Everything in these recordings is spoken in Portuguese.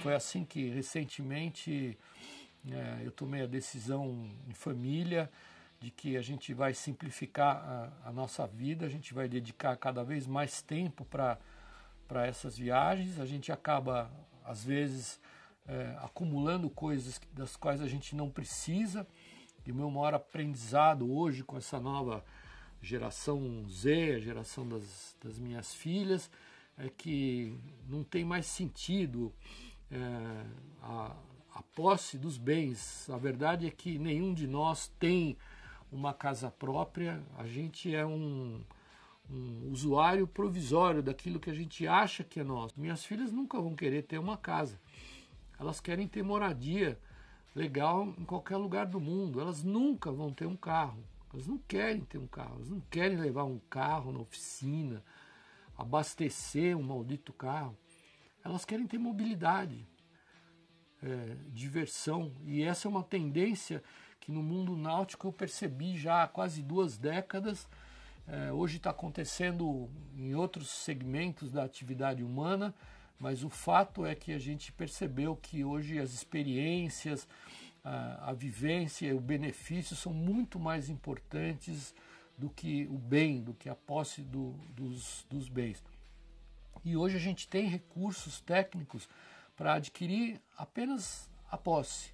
Foi assim que recentemente é, eu tomei a decisão em família de que a gente vai simplificar a, a nossa vida, a gente vai dedicar cada vez mais tempo para essas viagens. A gente acaba, às vezes, é, acumulando coisas das quais a gente não precisa. E o meu maior aprendizado hoje com essa nova geração Z, a geração das, das minhas filhas, é que não tem mais sentido é, a, a posse dos bens. A verdade é que nenhum de nós tem uma casa própria, a gente é um, um usuário provisório daquilo que a gente acha que é nosso. Minhas filhas nunca vão querer ter uma casa, elas querem ter moradia legal em qualquer lugar do mundo, elas nunca vão ter um carro. Elas não querem ter um carro, elas não querem levar um carro na oficina, abastecer um maldito carro elas querem ter mobilidade, é, diversão. E essa é uma tendência que no mundo náutico eu percebi já há quase duas décadas. É, hoje está acontecendo em outros segmentos da atividade humana, mas o fato é que a gente percebeu que hoje as experiências, a, a vivência, o benefício são muito mais importantes do que o bem, do que a posse do, dos, dos bens. E hoje a gente tem recursos técnicos para adquirir apenas a posse.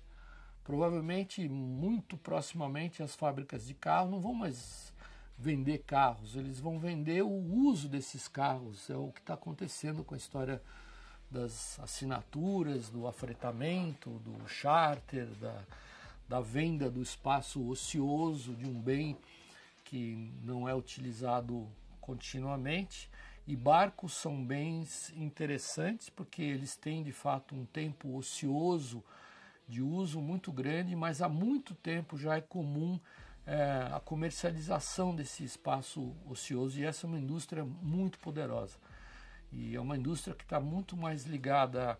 Provavelmente, muito proximamente, as fábricas de carro não vão mais vender carros, eles vão vender o uso desses carros. É o que está acontecendo com a história das assinaturas, do afretamento, do charter, da, da venda do espaço ocioso de um bem que não é utilizado continuamente e barcos são bens interessantes porque eles têm de fato um tempo ocioso de uso muito grande, mas há muito tempo já é comum é, a comercialização desse espaço ocioso e essa é uma indústria muito poderosa. E é uma indústria que está muito mais ligada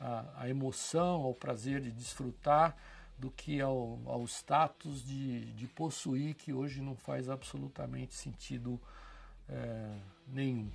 à, à, emoção, ao prazer de desfrutar, do que ao, ao status de, de possuir, que hoje não faz absolutamente sentido é, nenhum.